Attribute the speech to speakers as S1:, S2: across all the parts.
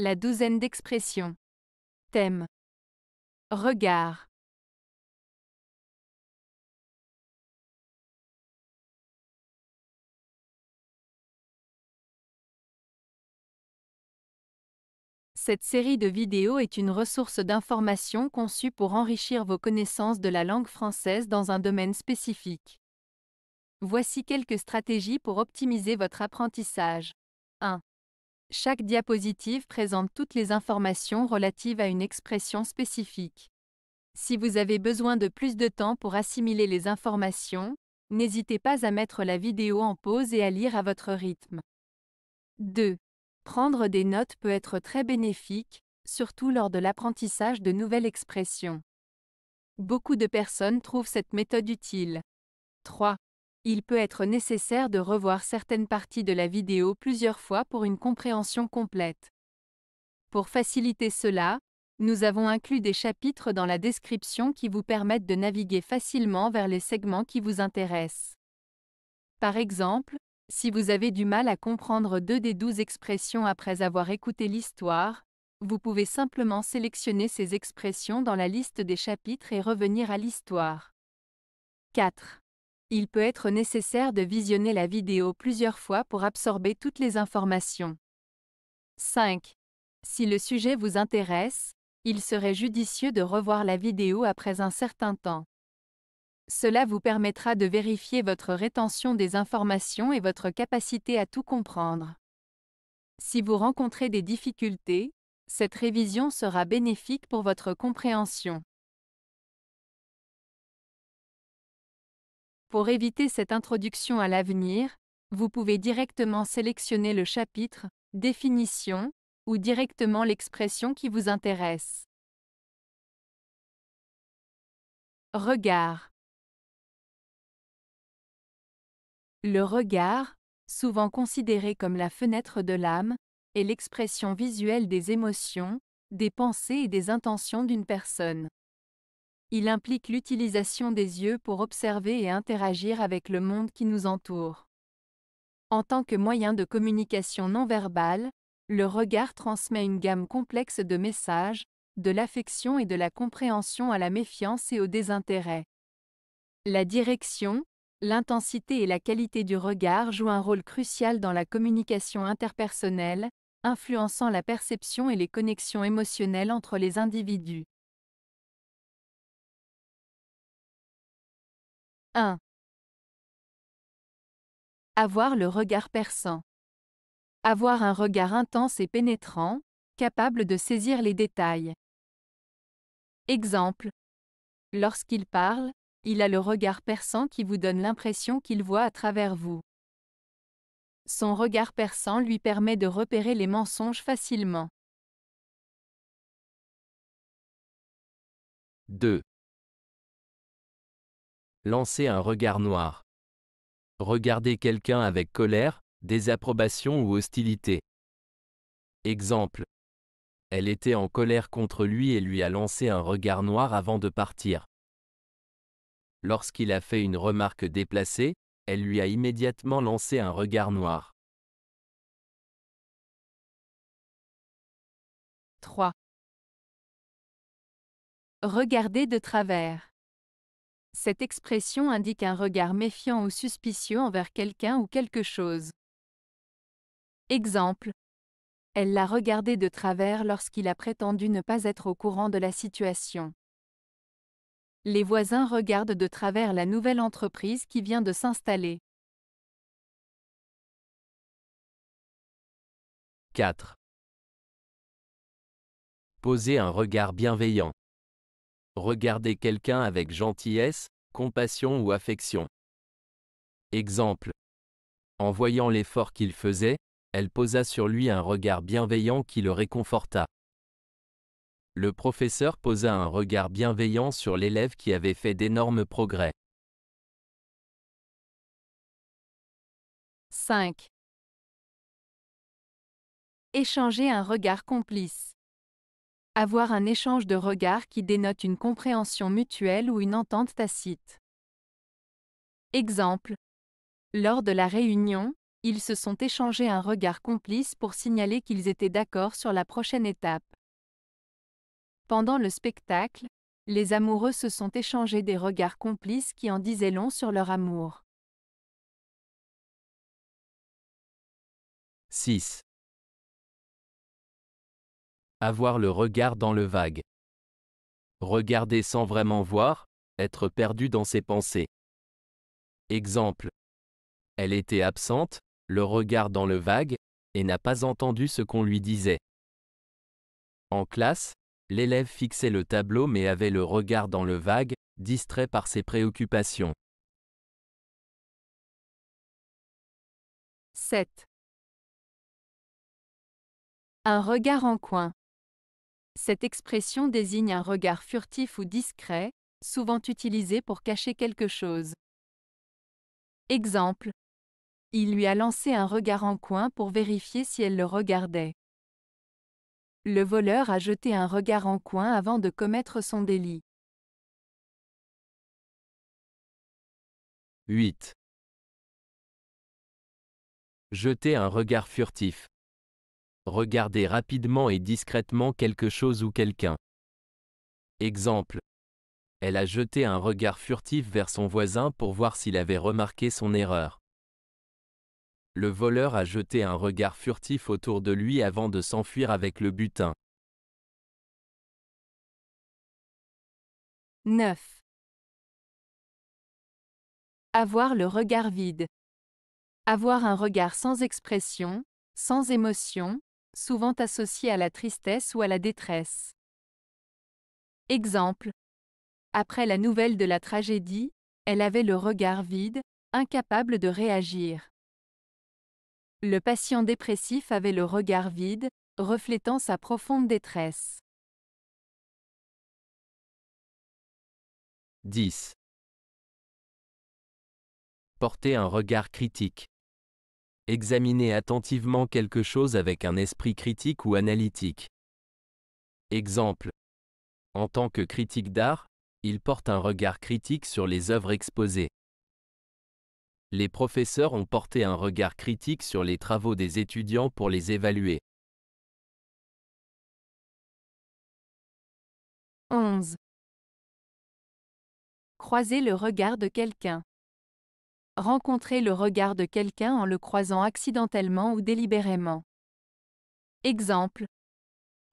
S1: La douzaine d'expressions. Thème. Regard. Cette série de vidéos est une ressource d'information
S2: conçue pour enrichir vos connaissances de la langue française dans un domaine spécifique. Voici quelques stratégies pour optimiser votre apprentissage. 1. Chaque diapositive présente toutes les informations relatives à une expression spécifique. Si vous avez besoin de plus de temps pour assimiler les informations, n'hésitez pas à mettre la vidéo en pause et à lire à votre rythme. 2. Prendre des notes peut être très bénéfique, surtout lors de l'apprentissage de nouvelles expressions. Beaucoup de personnes trouvent cette méthode utile. 3 il peut être nécessaire de revoir certaines parties de la vidéo plusieurs fois pour une compréhension complète. Pour faciliter cela, nous avons inclus des chapitres dans la description qui vous permettent de naviguer facilement vers les segments qui vous intéressent. Par exemple, si vous avez du mal à comprendre deux des douze expressions après avoir écouté l'histoire, vous pouvez simplement sélectionner ces expressions dans la liste des chapitres et revenir à l'histoire. 4. Il peut être nécessaire de visionner la vidéo plusieurs fois pour absorber toutes les informations. 5. Si le sujet vous intéresse, il serait judicieux de revoir la vidéo après un certain temps. Cela vous permettra de vérifier votre rétention des informations et votre capacité à tout comprendre. Si vous rencontrez des difficultés, cette révision sera bénéfique pour votre compréhension. Pour éviter cette introduction à l'avenir, vous pouvez directement sélectionner le chapitre,
S1: définition, ou directement l'expression qui vous intéresse. Regard. Le regard, souvent considéré comme la fenêtre de l'âme,
S2: est l'expression visuelle des émotions, des pensées et des intentions d'une personne. Il implique l'utilisation des yeux pour observer et interagir avec le monde qui nous entoure. En tant que moyen de communication non verbale, le regard transmet une gamme complexe de messages, de l'affection et de la compréhension à la méfiance et au désintérêt. La direction, l'intensité et la qualité du regard jouent un rôle crucial dans la communication interpersonnelle,
S1: influençant la perception et les connexions émotionnelles entre les individus. 1. Avoir le regard perçant. Avoir un
S2: regard intense et pénétrant, capable de saisir les détails. Exemple. Lorsqu'il parle, il a le regard perçant qui vous donne l'impression qu'il voit à travers vous. Son regard perçant lui permet de
S1: repérer les mensonges facilement.
S3: 2 lancer un regard noir. Regarder quelqu'un avec colère, désapprobation ou hostilité. Exemple. Elle était en colère contre lui et lui a lancé un regard noir avant de partir. Lorsqu'il a fait une remarque déplacée, elle lui a immédiatement lancé un regard noir.
S1: 3. Regarder de travers. Cette expression indique un regard méfiant
S2: ou suspicieux envers quelqu'un ou quelque chose. Exemple. Elle l'a regardé de travers lorsqu'il a prétendu ne pas être au courant de la situation.
S1: Les voisins regardent de travers la nouvelle entreprise qui vient de s'installer.
S3: 4. Poser un regard bienveillant. Regarder quelqu'un avec gentillesse, compassion ou affection. Exemple. En voyant l'effort qu'il faisait, elle posa sur lui un regard bienveillant qui le réconforta. Le professeur posa un regard bienveillant sur l'élève qui avait fait d'énormes progrès.
S1: 5. Échanger un regard complice avoir un échange de regards qui
S2: dénote une compréhension mutuelle ou une entente tacite. Exemple. Lors de la réunion, ils se sont échangés un regard complice pour signaler qu'ils étaient d'accord sur la prochaine étape. Pendant le spectacle, les amoureux se sont échangés des regards complices qui en disaient long sur leur amour.
S1: 6.
S3: Avoir le regard dans le vague. Regarder sans vraiment voir, être perdu dans ses pensées. Exemple. Elle était absente, le regard dans le vague, et n'a pas entendu ce qu'on lui disait. En classe, l'élève fixait le tableau mais avait le regard dans le vague, distrait par ses préoccupations.
S1: 7. Un regard en coin. Cette expression désigne un regard
S2: furtif ou discret, souvent utilisé pour cacher quelque chose. Exemple. Il lui a lancé un regard en coin pour vérifier si elle le
S1: regardait. Le voleur a jeté un regard en coin avant de commettre son délit. 8.
S3: Jeter un regard furtif regarder rapidement et discrètement quelque chose ou quelqu'un. Exemple. Elle a jeté un regard furtif vers son voisin pour voir s'il avait remarqué son erreur. Le voleur a jeté un regard furtif autour de lui avant de s'enfuir avec le butin.
S1: 9. Avoir le regard vide. Avoir un regard sans expression, sans émotion,
S2: souvent associé à la tristesse ou à la détresse. Exemple. Après la nouvelle de la tragédie, elle avait le regard vide, incapable de réagir. Le patient dépressif avait le regard
S1: vide, reflétant sa profonde détresse. 10.
S3: Porter un regard critique. Examiner attentivement quelque chose avec un esprit critique ou analytique. Exemple. En tant que critique d'art, il porte un regard critique sur les œuvres exposées. Les professeurs ont porté un regard critique sur les travaux des étudiants pour les évaluer.
S1: 11. Croiser le regard de quelqu'un.
S2: Rencontrer le regard de quelqu'un en le croisant accidentellement ou délibérément. Exemple.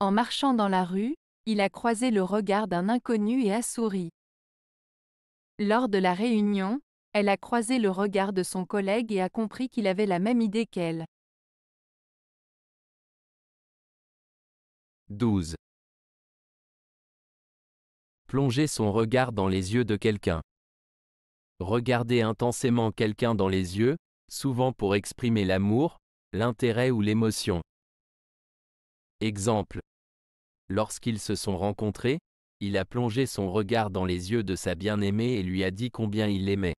S2: En marchant dans la rue, il a croisé le regard d'un inconnu et a souri. Lors de la réunion, elle a croisé le
S1: regard de son collègue et a compris qu'il avait la même idée qu'elle. 12.
S3: Plonger son regard dans les yeux de quelqu'un. Regarder intensément quelqu'un dans les yeux, souvent pour exprimer l'amour, l'intérêt ou l'émotion. Exemple. Lorsqu'ils se sont rencontrés, il a plongé son regard dans les yeux de sa bien-aimée et lui a dit combien il l'aimait.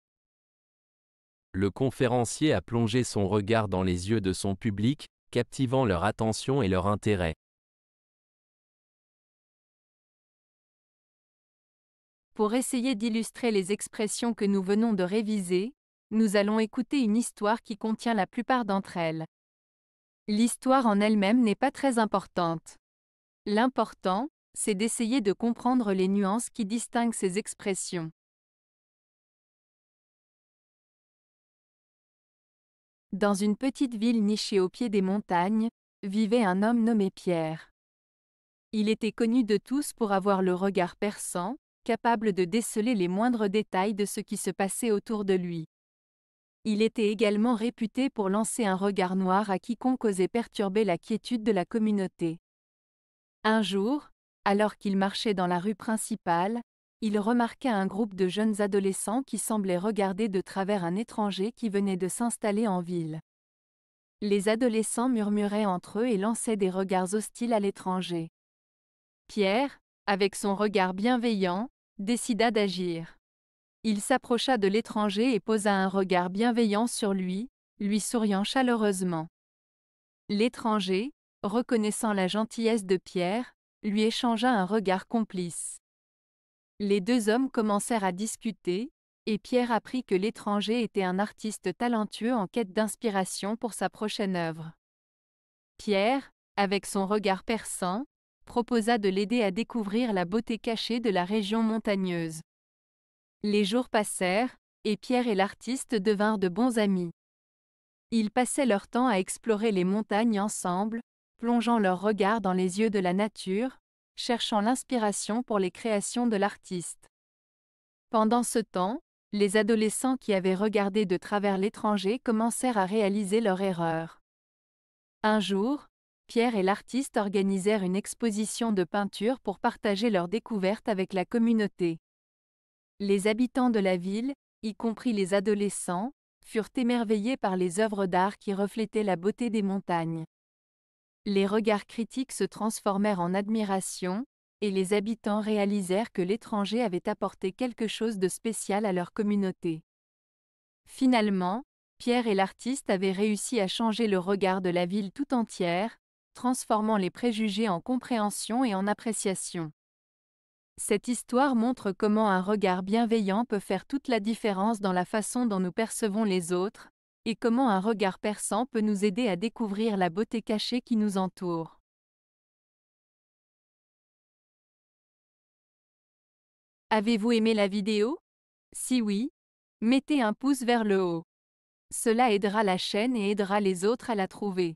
S3: Le conférencier a plongé son regard dans les yeux de son public, captivant leur attention et leur intérêt.
S1: Pour essayer d'illustrer les expressions que nous venons de réviser,
S2: nous allons écouter une histoire qui contient la plupart d'entre elles. L'histoire en elle-même n'est pas très importante. L'important, c'est d'essayer de comprendre les
S1: nuances qui distinguent ces expressions. Dans une petite ville nichée au pied des montagnes,
S2: vivait un homme nommé Pierre. Il était connu de tous pour avoir le regard perçant, capable de déceler les moindres détails de ce qui se passait autour de lui. Il était également réputé pour lancer un regard noir à quiconque osait perturber la quiétude de la communauté. Un jour, alors qu'il marchait dans la rue principale, il remarqua un groupe de jeunes adolescents qui semblaient regarder de travers un étranger qui venait de s'installer en ville. Les adolescents murmuraient entre eux et lançaient des regards hostiles à l'étranger. Pierre, avec son regard bienveillant, décida d'agir. Il s'approcha de l'étranger et posa un regard bienveillant sur lui, lui souriant chaleureusement. L'étranger, reconnaissant la gentillesse de Pierre, lui échangea un regard complice. Les deux hommes commencèrent à discuter, et Pierre apprit que l'étranger était un artiste talentueux en quête d'inspiration pour sa prochaine œuvre. Pierre, avec son regard perçant, proposa de l'aider à découvrir la beauté cachée de la région montagneuse. Les jours passèrent, et Pierre et l'artiste devinrent de bons amis. Ils passaient leur temps à explorer les montagnes ensemble, plongeant leurs regards dans les yeux de la nature, cherchant l'inspiration pour les créations de l'artiste. Pendant ce temps, les adolescents qui avaient regardé de travers l'étranger commencèrent à réaliser leur erreur. Un jour, Pierre et l'artiste organisèrent une exposition de peinture pour partager leurs découvertes avec la communauté. Les habitants de la ville, y compris les adolescents, furent émerveillés par les œuvres d'art qui reflétaient la beauté des montagnes. Les regards critiques se transformèrent en admiration, et les habitants réalisèrent que l'étranger avait apporté quelque chose de spécial à leur communauté. Finalement, Pierre et l'artiste avaient réussi à changer le regard de la ville tout entière, transformant les préjugés en compréhension et en appréciation. Cette histoire montre comment un regard bienveillant peut faire toute la différence dans la façon dont nous percevons les autres, et comment un regard perçant peut nous aider à découvrir la beauté cachée qui nous
S1: entoure. Avez-vous aimé la vidéo Si oui, mettez un pouce vers le haut.
S2: Cela aidera la chaîne et aidera les autres à la trouver